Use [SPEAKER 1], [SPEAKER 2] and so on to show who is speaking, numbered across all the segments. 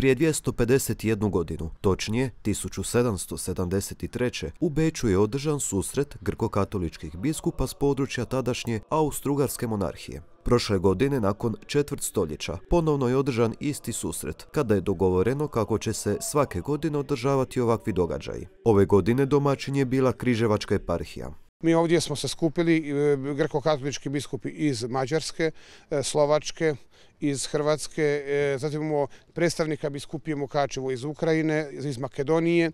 [SPEAKER 1] prije 251 godinu, točnije 1773. u Beću je održan susret grkokatoličkih biskupa s područja tadašnje Austrugarske monarhije. Prošle godine, nakon četvrt stoljeća, ponovno je održan isti susret, kada je dogovoreno kako će se svake godine održavati ovakvi događaji. Ove godine domaćin je bila Križevačka eparhija.
[SPEAKER 2] Mi ovdje smo se skupili, e, grko-katolički biskupi iz Mađarske, e, Slovačke, iz Hrvatske, e, zatim imamo predstavnika biskupije Mukačevo iz Ukrajine, iz Makedonije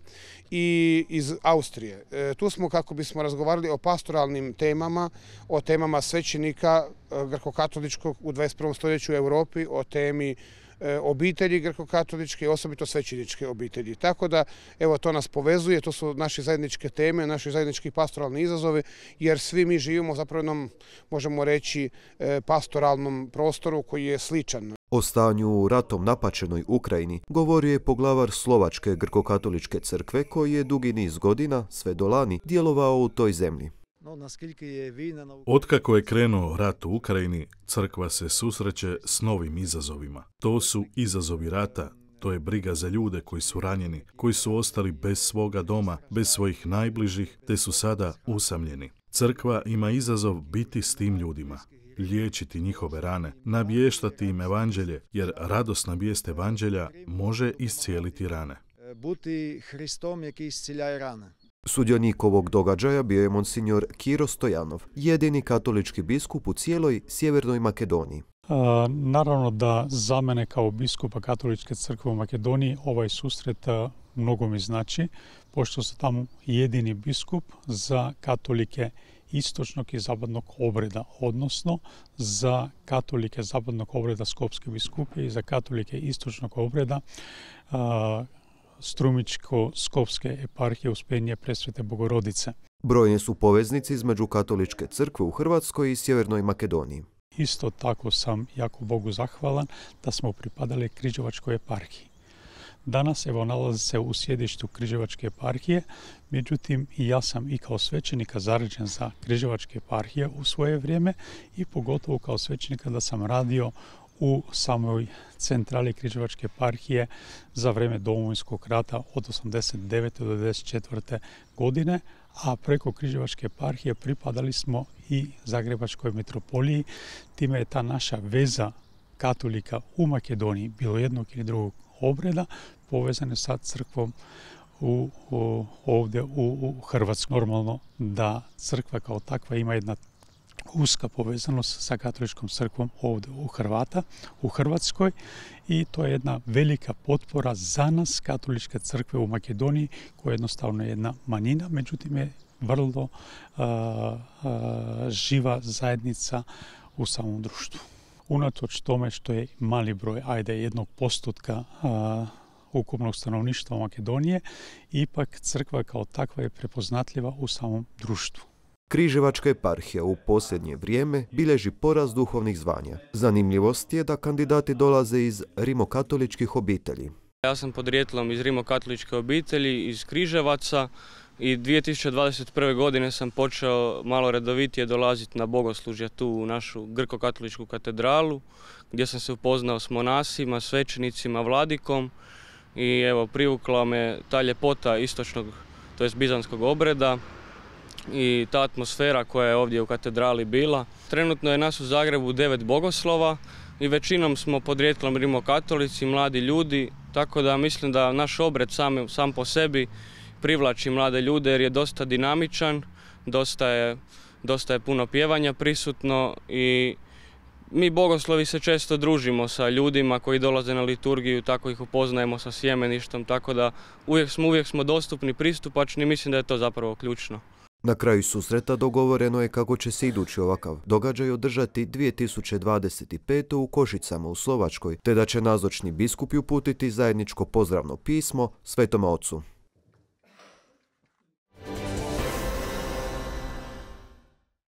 [SPEAKER 2] i iz Austrije. Tu smo kako bismo razgovarali o pastoralnim temama, o temama svećenika grko-katoličkog u 21. stoljeću u Europi, o temi E, obitelji grkokatoličke, osobito svećiničke obitelji. Tako da, evo, to nas povezuje, to su naše zajedničke teme, naši zajednički pastoralni izazovi, jer svi mi živimo zapravo jednom, možemo reći, e, pastoralnom prostoru koji je sličan.
[SPEAKER 1] O stanju u ratom napačenoj Ukrajini govorio je poglavar Slovačke grkokatoličke crkve koji je dugi niz godina, sve do lani, djelovao u toj zemlji. Otkako je krenuo rat u Ukrajini, crkva se susreće s novim izazovima. To su izazovi rata, to je briga za ljude koji su ranjeni, koji su ostali bez svoga doma, bez svojih najbližih, te su sada usamljeni. Crkva ima izazov biti s tim ljudima, liječiti njihove rane, nabještati im evanđelje, jer radosna vijest evanđelja može iscijeliti rane. E, buti Hristom, jaki rane. Sudionik ovog događaja bio je monsignor Kiro Stojanov, jedini katolički biskup u cijeloj Sjevernoj Makedoniji.
[SPEAKER 3] Naravno da za mene kao biskupa Katoličke crkve u Makedoniji ovaj susret mnogo mi znači, pošto sam tamo jedini biskup za katolike istočnog i zapadnog obreda, odnosno za katolike zapadnog obreda Skopske biskupije i za katolike istočnog obreda Strumičko-Skopske eparhije Uspenje Presvete Bogorodice. Brojne
[SPEAKER 1] su poveznice između katoličke crkve u Hrvatskoj i Sjevernoj Makedoniji.
[SPEAKER 3] Isto tako sam jako Bogu zahvalan da smo pripadali Križevačkoj eparhiji. Danas evo nalazi se u sjedištu Križevačke eparhije, međutim i ja sam i kao svećenika zaređen za Križevačke eparhije u svoje vrijeme i pogotovo kao svećenika da sam radio у самој централи Кричевачке епархије за време Домоинског рата од 89 до 94 година, а преку Крижевачка епархије припадали смо и Загребачкој метрополији. тиме е та наша веза католика у Македонија, било еднок или друго обреда, повезане са црквом у, у, овде у, у Хрватск. Нормално да црква као таква има една уска повезаност со католичком црквом овде у Хрвата, у Хрватској и тоа е една велика потпора за нас католичка црква у Македонија, која едноставно е една манина, меѓутоа е врло а, а, жива заедница у самом друштво. Унаточ томе што е мали број, ајде едно постотка а, укупног становништво Македонија, ипак црква као таква е препознатлива у самом друштво.
[SPEAKER 1] Križevačka eparhija u posljednje vrijeme bilježi poraz duhovnih zvanja. Zanimljivost je da kandidati dolaze iz rimokatoličkih obitelji.
[SPEAKER 4] Ja sam podrijetlom iz rimokatoličke obitelji, iz Križevaca i 2021. godine sam počeo malo redovitije dolaziti na bogoslužja tu u našu grkokatoličku katedralu gdje sam se upoznao s monasima, svećenicima, vladikom i evo privukla me ta ljepota istočnog, to jest bizanskog obreda i ta atmosfera koja je ovdje u katedrali bila. Trenutno je nas u Zagrebu devet bogoslova i većinom smo podrijetlom rimokatolici, mladi ljudi, tako da mislim da naš obred sam, po sebi privlači mlade ljude jer je dosta dinamičan, dosta je, puno pjevanja prisutno i mi bogoslovi se često družimo sa ljudima koji dolaze na liturgiju, tako ih upoznajemo sa sjemeništom, tako da uvijek smo, uvijek smo dostupni, pristupačni, mislim da je to zapravo ključno.
[SPEAKER 1] Na kraju susreta dogovoreno je kako će se idući ovakav događaj održati 2025. u Košicama u Slovačkoj, te da će nazočni biskupi uputiti zajedničko pozdravno pismo Svetoma Ocu.